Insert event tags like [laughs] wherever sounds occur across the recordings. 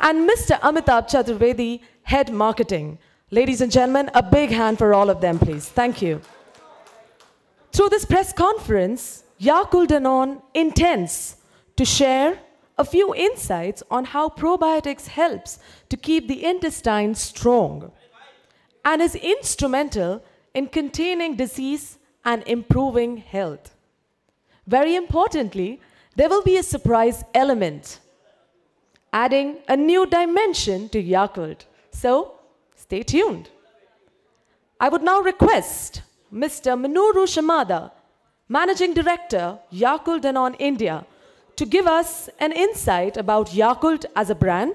and Mr. Amitabh Chaturvedi, Head Marketing. Ladies and gentlemen, a big hand for all of them, please. Thank you. Through this press conference, Yakul Danon intends to share a few insights on how probiotics helps to keep the intestine strong and is instrumental in containing disease and improving health. Very importantly, there will be a surprise element adding a new dimension to Yakult. So stay tuned. I would now request Mr. Minoru Shimada, Managing Director, Yakult Danone India, to give us an insight about Yakult as a brand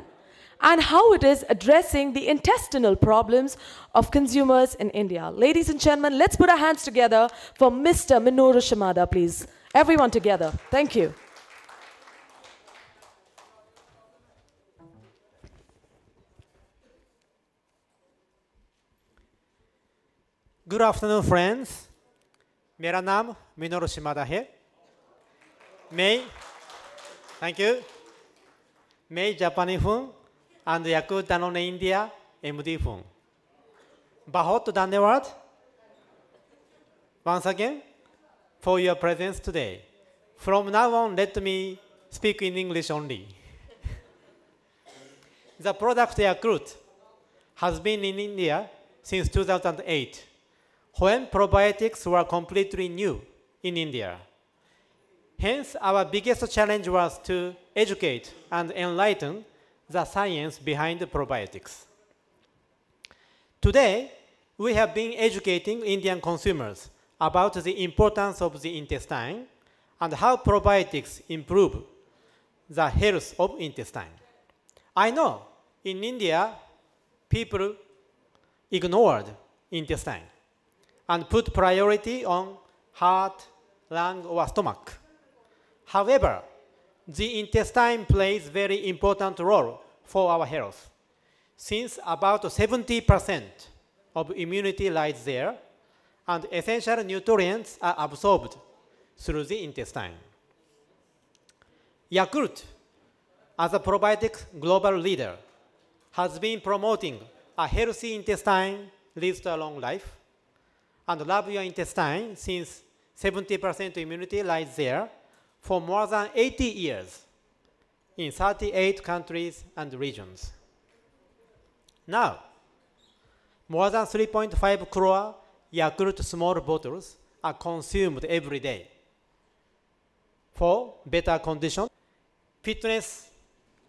and how it is addressing the intestinal problems of consumers in India. Ladies and gentlemen, let's put our hands together for Mr. Minoru Shimada, please. Everyone together. Thank you. Good afternoon, friends. मेरा नाम मिनोरु शिमादा है मैं thank you मैं जापानी हूँ and and Danone Danone India MD, Fun. Bahot धन्यवाद once again for your presence today. From now on, let me speak in English only. the product Yakult has been in India since 2008 when probiotics were completely new in India. Hence, our biggest challenge was to educate and enlighten the science behind probiotics. Today, we have been educating Indian consumers about the importance of the intestine and how probiotics improve the health of intestine. I know in India, people ignored intestine and put priority on heart, lung, or stomach. However, the intestine plays very important role for our health. Since about 70% of immunity lies there, and essential nutrients are absorbed through the intestine. Yakult, as a probiotic global leader, has been promoting a healthy intestine leads to a long life, and love your intestine since 70% immunity lies there for more than 80 years in 38 countries and regions. Now, more than 3.5 crore Yakult small bottles are consumed every day for better condition. Fitness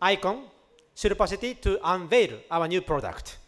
icon Shilpa to unveil our new product.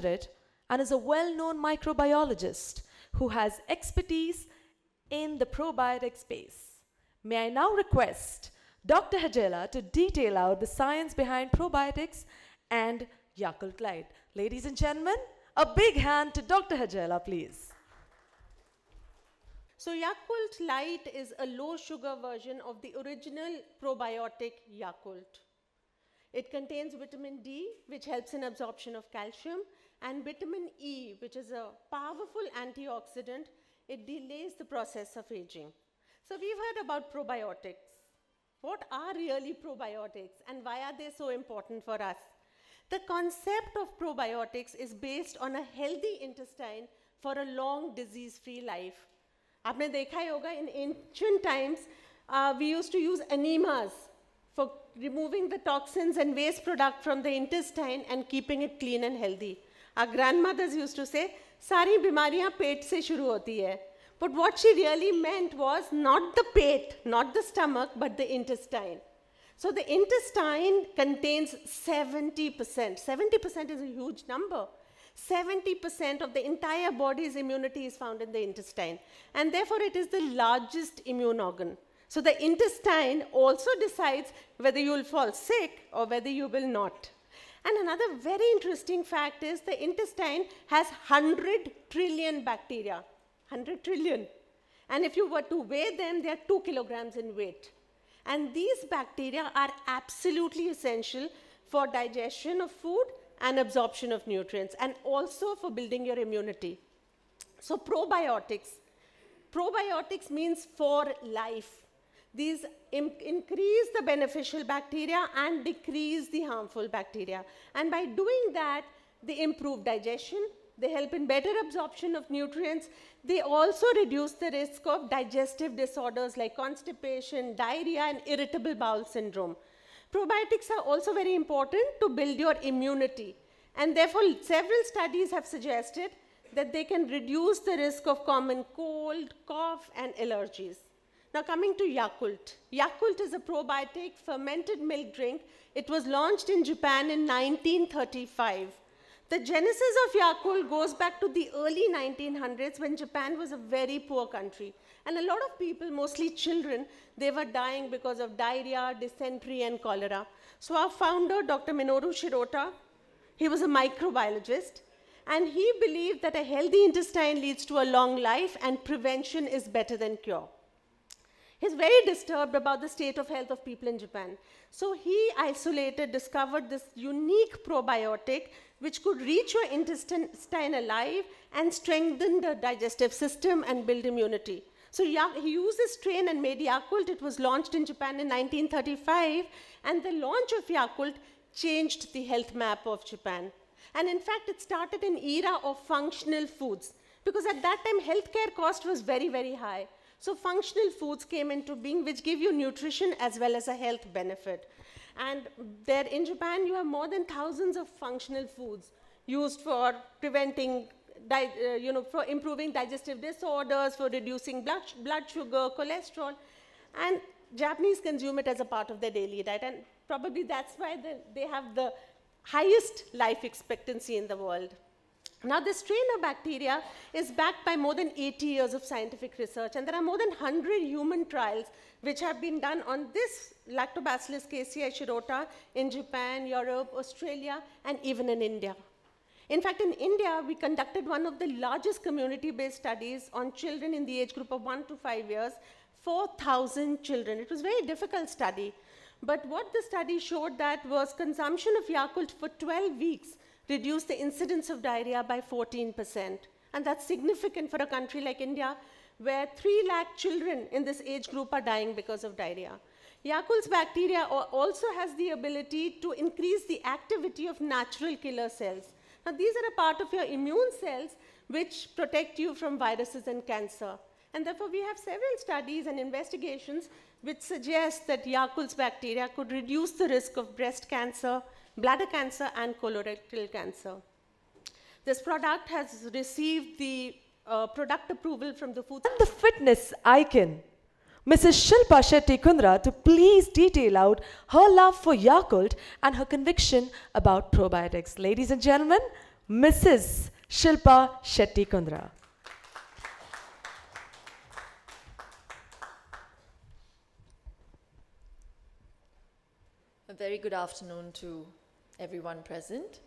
doctorate and is a well-known microbiologist who has expertise in the probiotic space. May I now request Dr. Hajela to detail out the science behind probiotics and Yakult Light. Ladies and gentlemen, a big hand to Dr. Hajela, please. So Yakult Light is a low sugar version of the original probiotic Yakult. It contains vitamin D, which helps in absorption of calcium, and vitamin E, which is a powerful antioxidant, it delays the process of aging. So we've heard about probiotics. What are really probiotics and why are they so important for us? The concept of probiotics is based on a healthy intestine for a long disease-free life. आपने देखा ही in ancient times uh, we used to use enemas for removing the toxins and waste product from the intestine and keeping it clean and healthy. Our grandmothers used to say, Sari bimariyan pet se shuru hoti hai. But what she really meant was not the pet, not the stomach, but the intestine. So the intestine contains 70%. 70% is a huge number. 70% of the entire body's immunity is found in the intestine. And therefore, it is the largest immune organ. So the intestine also decides whether you'll fall sick or whether you will not. And another very interesting fact is the intestine has 100 trillion bacteria. 100 trillion. And if you were to weigh them, they are 2 kilograms in weight. And these bacteria are absolutely essential for digestion of food and absorption of nutrients and also for building your immunity. So probiotics. Probiotics means for life. These increase the beneficial bacteria and decrease the harmful bacteria. And by doing that, they improve digestion, they help in better absorption of nutrients. They also reduce the risk of digestive disorders like constipation, diarrhea and irritable bowel syndrome. Probiotics are also very important to build your immunity and therefore several studies have suggested that they can reduce the risk of common cold, cough and allergies. Now coming to Yakult. Yakult is a probiotic fermented milk drink. It was launched in Japan in 1935. The genesis of Yakult goes back to the early 1900s when Japan was a very poor country. And a lot of people, mostly children, they were dying because of diarrhea, dysentery, and cholera. So our founder, Dr. Minoru Shirota, he was a microbiologist, and he believed that a healthy intestine leads to a long life and prevention is better than cure. He's very disturbed about the state of health of people in Japan. So he isolated, discovered this unique probiotic which could reach your intestine alive and strengthen the digestive system and build immunity. So he used this strain and made Yakult. It was launched in Japan in 1935, and the launch of Yakult changed the health map of Japan. And in fact, it started an era of functional foods because at that time healthcare cost was very, very high. So functional foods came into being, which give you nutrition as well as a health benefit. And there in Japan, you have more than thousands of functional foods used for preventing, uh, you know, for improving digestive disorders, for reducing blood, blood sugar, cholesterol. And Japanese consume it as a part of their daily diet. And probably that's why the, they have the highest life expectancy in the world. Now, this strain of bacteria is backed by more than 80 years of scientific research, and there are more than 100 human trials which have been done on this Lactobacillus casei shirota in Japan, Europe, Australia, and even in India. In fact, in India, we conducted one of the largest community-based studies on children in the age group of 1 to 5 years, 4,000 children. It was a very difficult study. But what the study showed that was consumption of Yakult for 12 weeks reduce the incidence of diarrhea by 14%. And that's significant for a country like India, where 3 lakh children in this age group are dying because of diarrhea. Yakult's bacteria also has the ability to increase the activity of natural killer cells. Now, these are a part of your immune cells which protect you from viruses and cancer. And therefore, we have several studies and investigations which suggests that Yakult's bacteria could reduce the risk of breast cancer, bladder cancer, and colorectal cancer. This product has received the uh, product approval from the food. And the fitness icon, Mrs. Shilpa Shetty Kundra, to please detail out her love for Yakult and her conviction about probiotics. Ladies and gentlemen, Mrs. Shilpa Shetty Kundra. very good afternoon to everyone present,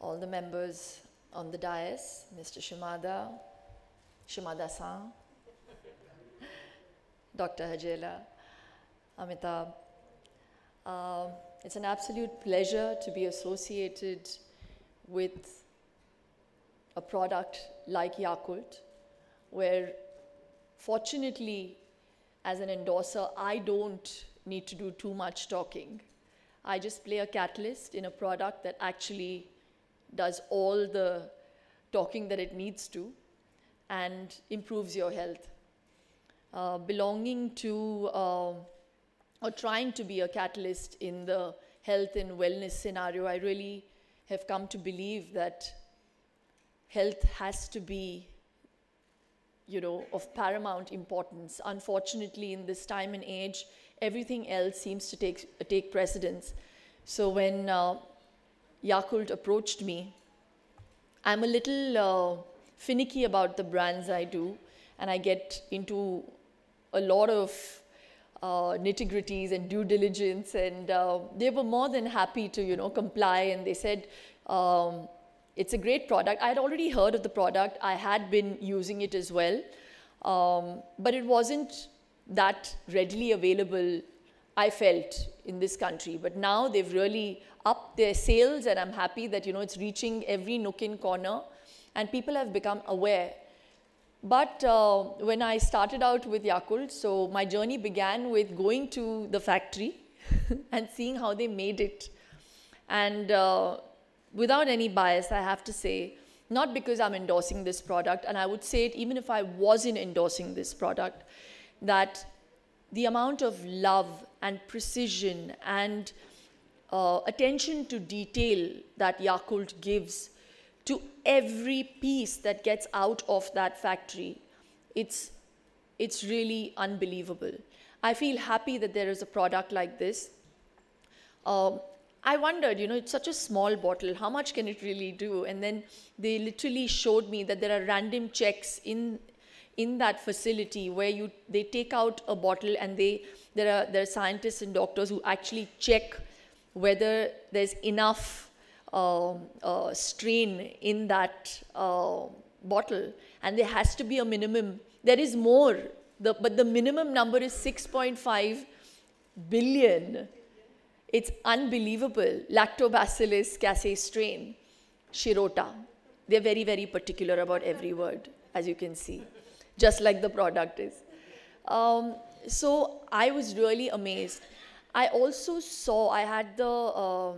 all the members on the dais, Mr. Shimada, Shimada-san, [laughs] Dr. Hajela, Amitabh. Uh, it's an absolute pleasure to be associated with a product like Yakult, where fortunately, as an endorser, I don't need to do too much talking. I just play a catalyst in a product that actually does all the talking that it needs to and improves your health. Uh, belonging to uh, or trying to be a catalyst in the health and wellness scenario, I really have come to believe that health has to be, you know, of paramount importance. Unfortunately, in this time and age, everything else seems to take, take precedence. So when uh, Yakult approached me, I'm a little uh, finicky about the brands I do, and I get into a lot of uh, nitty-gritties and due diligence, and uh, they were more than happy to, you know, comply, and they said, um, it's a great product. I had already heard of the product. I had been using it as well. Um, but it wasn't that readily available, I felt, in this country. But now they've really upped their sales and I'm happy that, you know, it's reaching every nook and corner and people have become aware. But uh, when I started out with Yakult, so my journey began with going to the factory [laughs] and seeing how they made it. And uh, without any bias, I have to say, not because I'm endorsing this product, and I would say it even if I wasn't endorsing this product, that the amount of love and precision and uh, attention to detail that Yakult gives to every piece that gets out of that factory, it's, it's really unbelievable. I feel happy that there is a product like this. Um, I wondered, you know, it's such a small bottle, how much can it really do? And then they literally showed me that there are random checks in in that facility where you they take out a bottle and they there are there are scientists and doctors who actually check whether there's enough uh, uh, strain in that uh, bottle and there has to be a minimum there is more the, but the minimum number is 6.5 billion it's unbelievable lactobacillus casei strain shirota they're very very particular about every word as you can see just like the product is. Um, so I was really amazed. I also saw, I had the uh,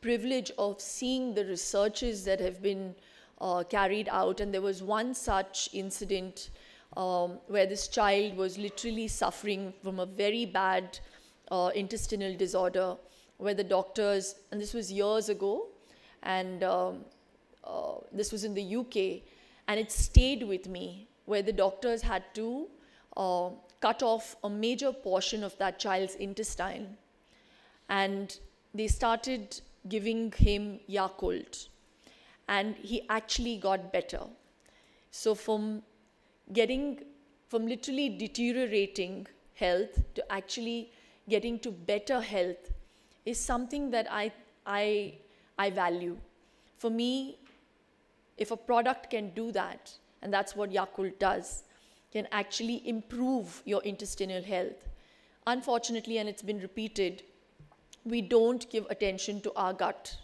privilege of seeing the researches that have been uh, carried out, and there was one such incident um, where this child was literally suffering from a very bad uh, intestinal disorder, where the doctors, and this was years ago, and um, uh, this was in the UK, and it stayed with me where the doctors had to uh, cut off a major portion of that child's intestine. And they started giving him Yakult. And he actually got better. So from getting, from literally deteriorating health to actually getting to better health is something that I, I, I value. For me, if a product can do that, and that's what Yakult does, can actually improve your intestinal health. Unfortunately, and it's been repeated, we don't give attention to our gut.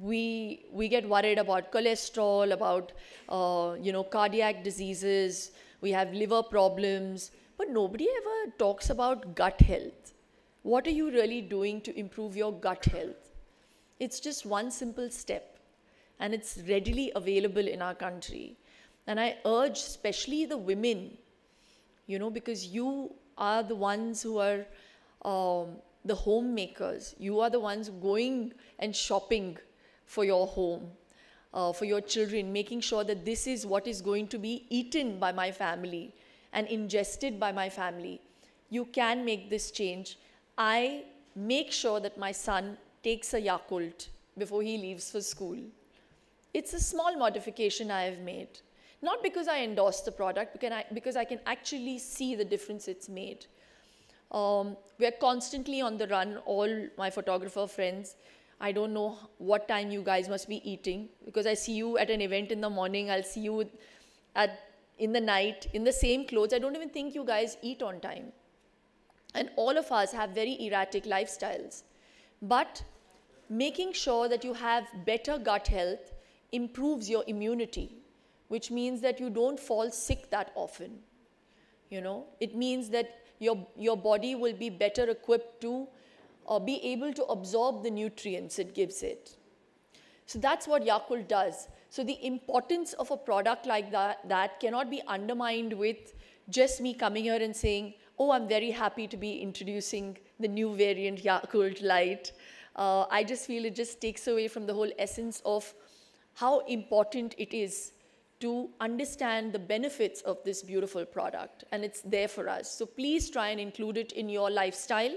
We, we get worried about cholesterol, about uh, you know cardiac diseases, we have liver problems, but nobody ever talks about gut health. What are you really doing to improve your gut health? It's just one simple step, and it's readily available in our country. And I urge, especially the women, you know, because you are the ones who are um, the homemakers. You are the ones going and shopping for your home, uh, for your children, making sure that this is what is going to be eaten by my family and ingested by my family. You can make this change. I make sure that my son takes a Yakult before he leaves for school. It's a small modification I have made. Not because I endorse the product, because I can actually see the difference it's made. Um, we're constantly on the run, all my photographer friends. I don't know what time you guys must be eating because I see you at an event in the morning, I'll see you at, in the night in the same clothes. I don't even think you guys eat on time. And all of us have very erratic lifestyles. But making sure that you have better gut health improves your immunity which means that you don't fall sick that often. You know, it means that your, your body will be better equipped to uh, be able to absorb the nutrients it gives it. So that's what Yakult does. So the importance of a product like that, that cannot be undermined with just me coming here and saying, oh, I'm very happy to be introducing the new variant Yakult Light. Uh, I just feel it just takes away from the whole essence of how important it is to understand the benefits of this beautiful product, and it's there for us. So please try and include it in your lifestyle.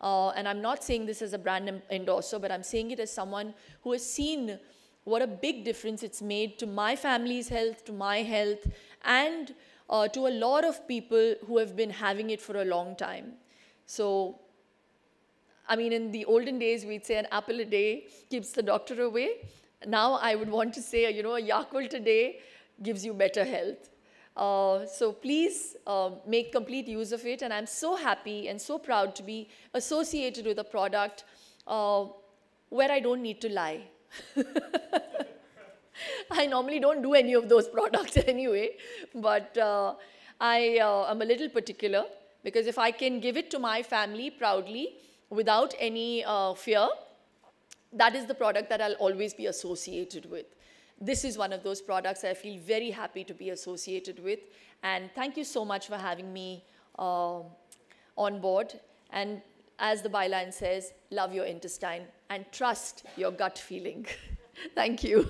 Uh, and I'm not saying this as a brand endorser, but I'm saying it as someone who has seen what a big difference it's made to my family's health, to my health, and uh, to a lot of people who have been having it for a long time. So, I mean, in the olden days, we'd say an apple a day keeps the doctor away. Now I would want to say, you know, a Yakult today gives you better health. Uh, so please uh, make complete use of it. And I'm so happy and so proud to be associated with a product uh, where I don't need to lie. [laughs] I normally don't do any of those [laughs] products anyway, but uh, I uh, am a little particular because if I can give it to my family proudly without any uh, fear, that is the product that I'll always be associated with. This is one of those products I feel very happy to be associated with. And thank you so much for having me uh, on board. And as the byline says, love your intestine and trust your gut feeling. [laughs] thank you.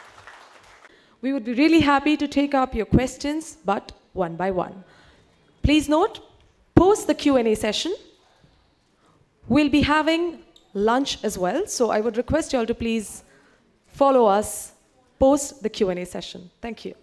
[laughs] we would be really happy to take up your questions, but one by one. Please note, post the Q&A session, we'll be having lunch as well. So I would request you all to please follow us post the Q&A session. Thank you.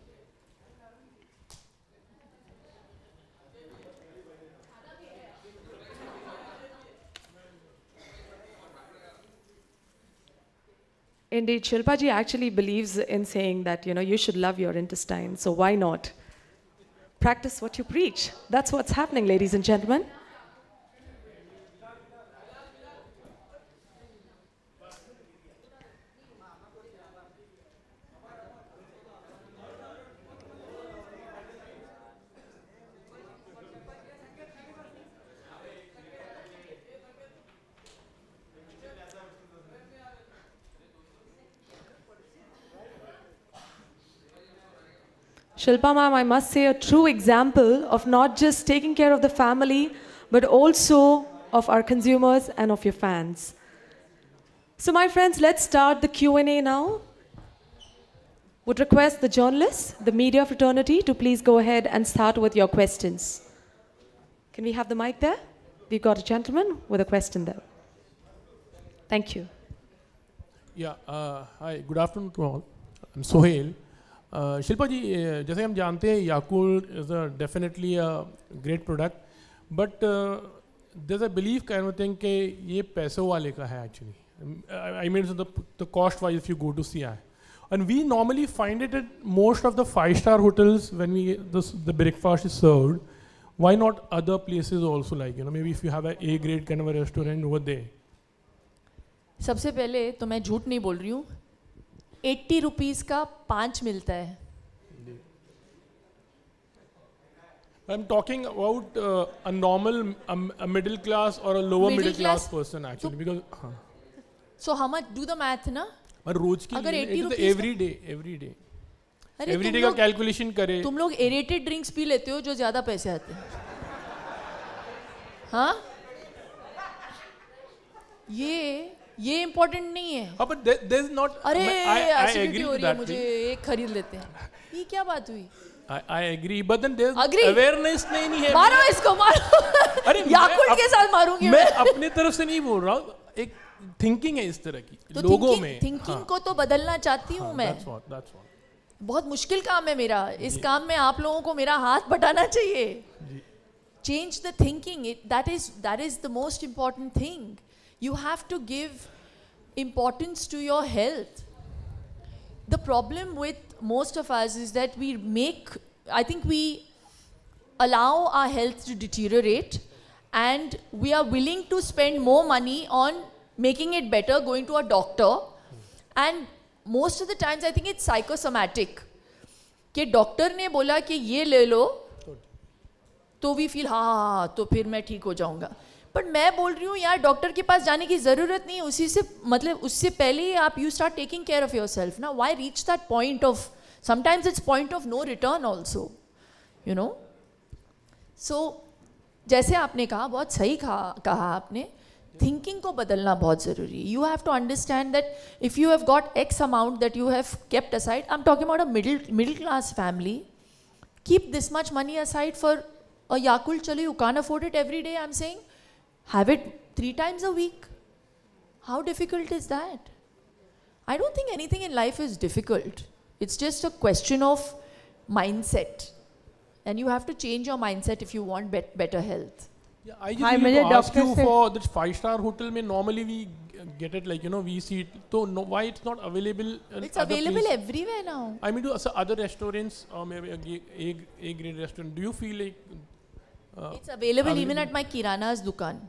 Indeed, Shilpaji actually believes in saying that, you know, you should love your intestine, so why not? Practice what you preach. That's what's happening, ladies and gentlemen. Shilpa ma'am, I must say a true example of not just taking care of the family, but also of our consumers and of your fans. So my friends, let's start the Q&A now. Would request the journalists, the media fraternity to please go ahead and start with your questions. Can we have the mic there? We've got a gentleman with a question there. Thank you. Yeah, uh, hi, good afternoon to all. I'm Sohail. Shilpa जी जैसे हम जानते हैं Yakult is a definitely a great product but this a believe can thing कि ये पैसों वाले का है actually I mean the cost wise if you go to see I and we normally find it at most of the five star hotels when we the breakfast is served why not other place also like you know maybe if you have a great can restaurant way सबसे पहले तो मैं झूठ नहीं बोल रही हूँ eighty rupees का पाँच मिलता है I'm talking about uh, a normal, um, a middle class or a lower middle, middle class, class person actually so, because. Huh. So how much? Do the math na. पर रोज की अगर every day every day every day का calculation करें तुम लोग aerated drinks P लेते हो जो ज्यादा पैसे आते हैं हाँ ये ये इम्पोर्टेंट नहीं है बट देयर इज नॉट अरे एसिडिटी हो रही है मुझे एक खरीद लेते हैं ये क्या बात हुई I, agree but then there is awareness नहीं नहीं है मारो इसको मारो अरे याकुल्ट के साथ मारूंगी मैं अपनी तरफ से नहीं बोल रहा हूं एक थिंकिंग है इस तरह की तो लोगों में थिंकिंग हाँ, को तो बदलना चाहती हूँ हाँ, मैं बहुत मुश्किल काम है मेरा इस काम में आप लोगों को मेरा हाथ बटाना चाहिए change the thinking that is that is the most important thing You have to give importance to your health. The problem with most of us is that we make, I think we allow our health to deteriorate and we are willing to spend more money on making it better, going to a doctor. And most of the times I think it's psychosomatic. कि doctor ने बोला कि ये ले लो तो we feel हाँ तो फिर मैं ठीक हो जाऊंगा पर मैं बोल रही हूँ यार डॉक्टर के पास जाने की ज़रूरत नहीं उसी से मतलब उससे पहले ही आप you start taking care of yourself ना why reach that point of sometimes it's point of no return also you know so जैसे आपने कहा बहुत सही कहा कहा आपने थिंकिंग को बदलना बहुत ज़रूरी है you have to understand that if you have got x amount that you have kept aside I am talking about a middle middle class family keep this much money aside for a याकुल चलो you can afford it every day I am saying have it three times a week. How difficult is that? I don't think anything in life is difficult. It's just a question of mindset. And you have to change your mindset if you want bet better health. Yeah, I just Hi, need to ask you for this five-star hotel. normally we get it like you know we see it. So no, why it's not available? It's available place? everywhere now. I mean, to other restaurants or uh, maybe a, a, a grade restaurant? Do you feel like it's available even at my kirana dukaan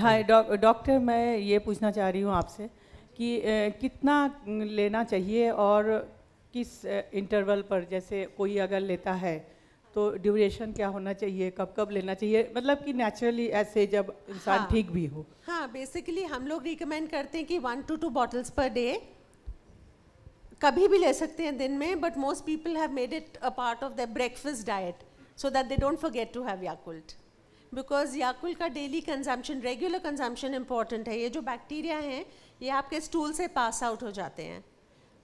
हाँ doctor मैं ये पूछना चाह रही हूँ आपसे कि ए, कितना लेना चाहिए और किस इंटरवल पर जैसे कोई अगर लेता है तो ड्यूरेशन क्या होना चाहिए कब कब लेना चाहिए मतलब कि नेचुरली ऐसे जब इंसान हाँ। ठीक हाँ, भी हो हाँ बेसिकली हम लोग रिकमेंड करते हैं कि one two two bottles per day कभी भी ले सकते हैं दिन में but most people have made it a part of the breakfast diet so that they don't forget to have Yakult. Because Yakult ka daily consumption, regular consumption important hai. Ye jo bacteria hai, ye aapke stool se pass out ho jate hai.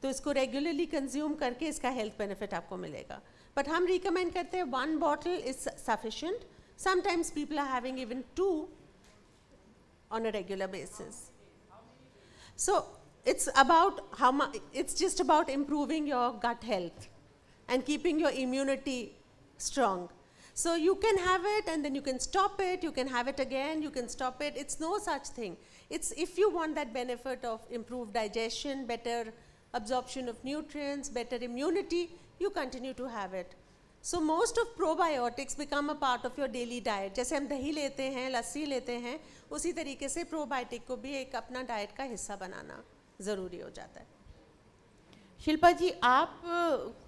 To isko regularly consume karke iska health benefit aapko milega. But hum recommend karte hai, one bottle is sufficient. Sometimes people are having even two on a regular basis. So it's about how much, it's just about improving your gut health and keeping your immunity strong. So you can have it and then you can stop it, you can have it again, you can stop it. It's no such thing. It's if you want that benefit of improved digestion, better absorption of nutrients, better immunity, you continue to have it. So most of probiotics become a part of your daily diet जैसे हम दही लेते हैं लस्सी लेते हैं उसी तरीके से प्रोबायोटिक को भी एक अपना डाइट का हिस्सा बनाना ज़रूरी हो जाता है शिल्पा जी आप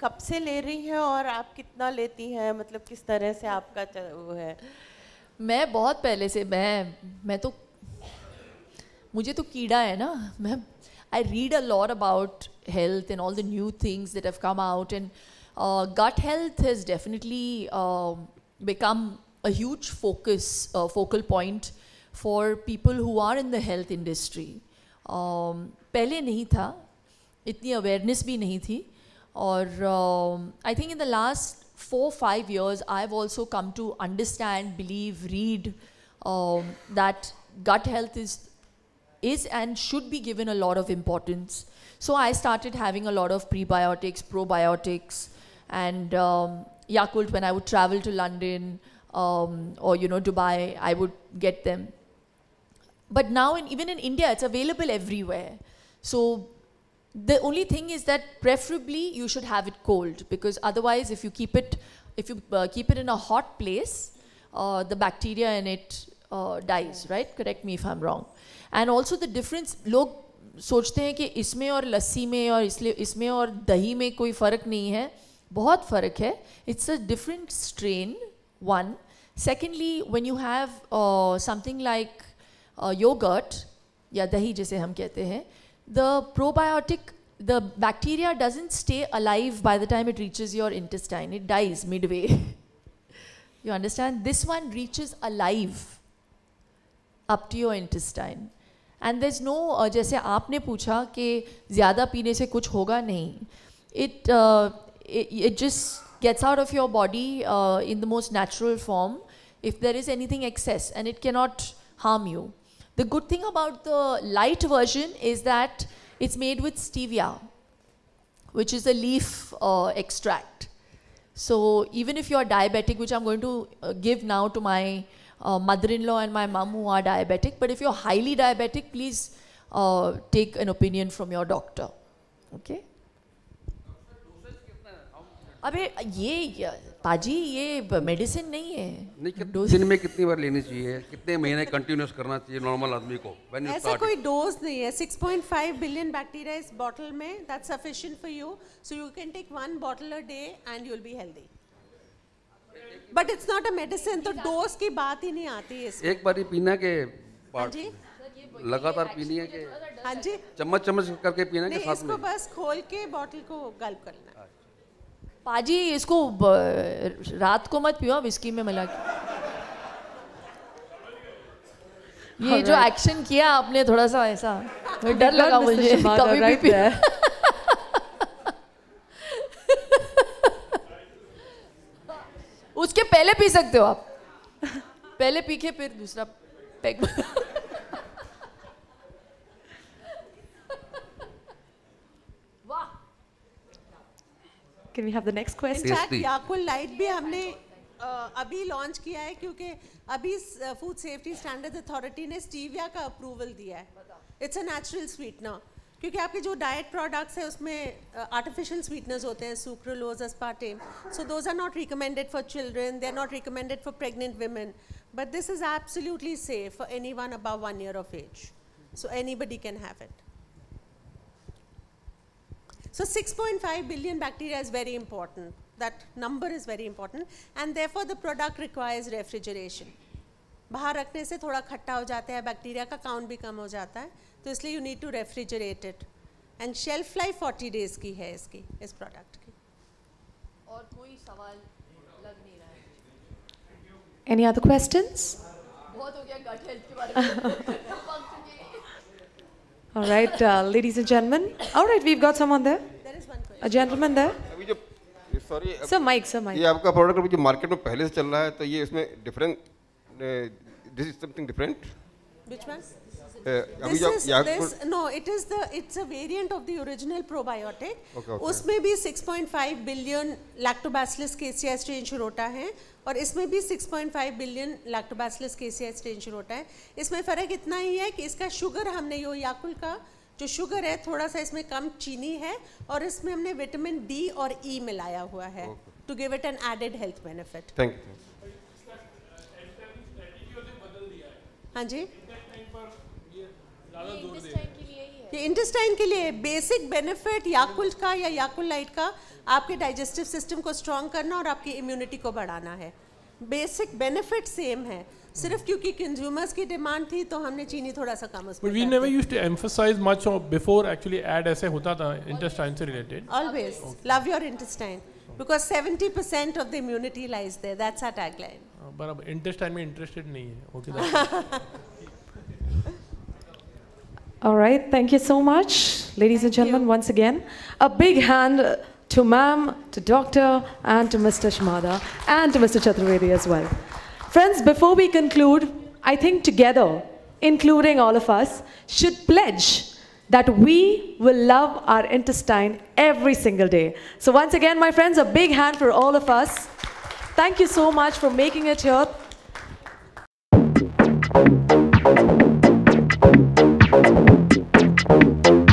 कब से ले रही हैं और आप कितना लेती हैं मतलब किस तरह से आपका वो है मैं बहुत पहले से मैं मैं तो मुझे तो कीड़ा है ना मैं I read a lot about health and all the new things that have come out and gut health has definitely become a huge focus focal point for people who are in the health industry पहले नहीं था इतनी awareness भी नहीं थी or um, I think in the last four five years i've also come to understand believe read um, that gut health is is and should be given a lot of importance so i started having a lot of prebiotics probiotics and um, yakult when i would travel to london um, or you know dubai i would get them but now even in india it's available everywhere so the only thing is that preferably you should have it cold because otherwise if you keep it if you uh, keep it in a hot place uh, the bacteria in it uh, dies right correct me if i'm wrong and also the difference log सोचते हैं कि इसमें और लस्सी में और इसलिए इसमें और दही में कोई फ़र्क नहीं है बहुत फ़र्क है it's a different strain one secondly when you have something like yogurt या दही जिसे हम कहते हैं the probiotic, the bacteria doesn't stay alive by the time it reaches your intestine. It dies midway. [laughs] you understand? This one reaches alive up to your intestine. And there is no जैसे आपने पूछा कि ज़्यादा पीने से कुछ होगा नहीं it it just gets out of your body in the most natural form if there is anything excess and it can not harm you the good thing about the light version is that it's made with stevia, which is a leaf uh, extract. So even if you're diabetic, which I'm going to uh, give now to my uh, mother-in-law and my mom who are diabetic, but if you're highly diabetic, please uh, take an opinion from your doctor. Okay? अबे ये पाजी ये medicine नहीं है नहीं कि, दिन में कितनी बार लेनी चाहिए कितने महीने कंटिन्यूस करना चाहिए नॉर्मल आदमी को ऐसा कोई डोज नहीं है 6.5 बिलियन बैक्टीरिया इस बॉटल में that's sufficient for you so you can take one bottle a day and you will be healthy but it's not a medicine तो डोज की बात ही नहीं आती है एक बार ही पीना के हाँ जी लगातार पीनी है के हाँ जी चम्मच चम्मच करके पीना के साथ में इसको बस खोल के बॉटल को गल्प करना पाजी इसको रात को मत पियो विस्की में मिला के ये जो एक्शन किया आपने थोड़ा सा ऐसा डर लगा मुझे कभी भी भी [laughs] उसके पहले पी सकते हो आप पहले पीखे फिर दूसरा pack can we have the next question? In fact, Yakul Light bhi humne abhi launch kiya hai kyunki abhi Food Safety Standards Authority ne stevia ka approval diya It's a natural sweetener. Because your jo diet products hai usme artificial sweeteners hote hain sucralose aspartame so those are not recommended for children they are not recommended for pregnant women but this is absolutely safe for anyone above 1 year of age so anybody can have it so 6.5 billion bacteria is very important. That number is very important and therefore the product requires refrigeration. बाहर रखने से थोड़ा खट्टा हो जाता है bacteria का count भी कम हो जाता है तो इसलिए you need to refrigerate it and shelf life 40 days की है इसकी इस प्रोडक्ट की और कोई सवाल लग नहीं रहा है एनी अदर क्वेश्चंस बहुत हो गया गट हेल्थ के बारे में All right, uh, ladies and gentlemen. All right, we've got someone there. There is one question. A gentleman there. अभी जो सॉरी सर ये आपका प्रोडक्ट अभी जो मार्केट में पहले से चल रहा है तो ये इसमें different this is something different which one Uh, this is this no it is the it's a variant of the original probiotic okay, okay. उसमें भी 6.5 billion lactobacillus casei strain Shirota है और इसमें भी 6.5 billion lactobacillus casei strain Shirota है इसमें फ़र्क इतना ही है कि इसका शुगर हमने यो याकुल का जो शुगर है थोड़ा सा इसमें कम चीनी है और इसमें हमने विटामिन डी और ई e मिलाया हुआ है to give it an added health benefit thank you हाँ जी ये इंटेस्टाइन के लिए बेसिक बेनिफिट याकुल्ट का या याकुलाइट का आपके डाइजेस्टिव सिस्टम को स्ट्रॉन्ग करना और आपकी इम्यूनिटी को बढ़ाना है बेसिक बेनिफिट सेम है सिर्फ क्योंकि कंज्यूमर्स की डिमांड थी तो हमने चीनी थोड़ा सा कम उसको we never used to emphasise much before actually ad ऐसे होता था इंटेस्टाइन से related always love your intestine because 70% of the immunity lies there that's our tagline बराबर इंटेस्टाइन में इंटरेस्टेड नहीं है okay [laughs] All right, thank you so much, ladies thank and gentlemen, you. once again. A big hand to ma'am, to doctor, and to Mr. Shmada, and to Mr. Chaturvedi as well. Friends, before we conclude, I think together, including all of us, should pledge that we will love our intestine every single day. So once again, my friends, a big hand for all of us. Thank you so much for making it here. Thank you.